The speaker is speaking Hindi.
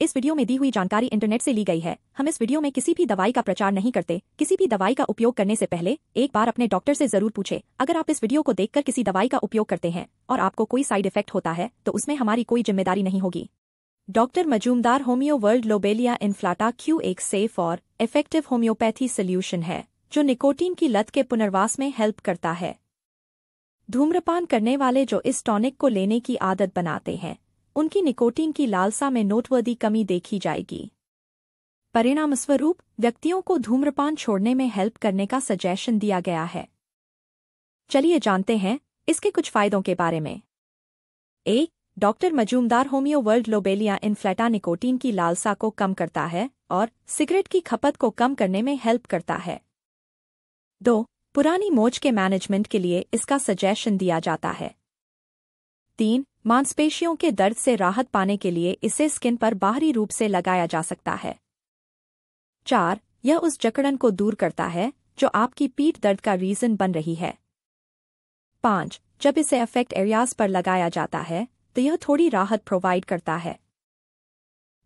इस वीडियो में दी हुई जानकारी इंटरनेट से ली गई है हम इस वीडियो में किसी भी दवाई का प्रचार नहीं करते किसी भी दवाई का उपयोग करने से पहले एक बार अपने डॉक्टर से जरूर पूछे अगर आप इस वीडियो को देखकर किसी दवाई का उपयोग करते हैं और आपको कोई साइड इफेक्ट होता है तो उसमें हमारी कोई जिम्मेदारी नहीं होगी doctor Majumdar homeo world lobelia inflata Q एक सेफ और इफेक्टिव होम्योपैथी सोल्यूशन है जो निकोटीन की लत के पुनर्वास में हेल्प करता है धूम्रपान करने वाले जो इस टॉनिक को लेने की आदत बनाते हैं उनकी निकोटीन की लालसा में नोटवर्दी कमी देखी जाएगी परिणामस्वरूप व्यक्तियों को धूम्रपान छोड़ने में हेल्प करने का सजेशन दिया गया है चलिए जानते हैं इसके कुछ फायदों के बारे में एक doctor Majumdar homeo world lobelia inflata nicotine की लालसा को कम करता है और सिगरेट की खपत को कम करने में हेल्प करता है दो पुरानी मोज के मैनेजमेंट के लिए इसका सजेशन दिया जाता है तीन मांसपेशियों के दर्द से राहत पाने के लिए इसे स्किन पर बाहरी रूप से लगाया जा सकता है चार यह उस जकड़न को दूर करता है जो आपकी पीठ दर्द का रीजन बन रही है पांच जब इसे अफेक्ट एरियाज पर लगाया जाता है तो यह थोड़ी राहत प्रोवाइड करता है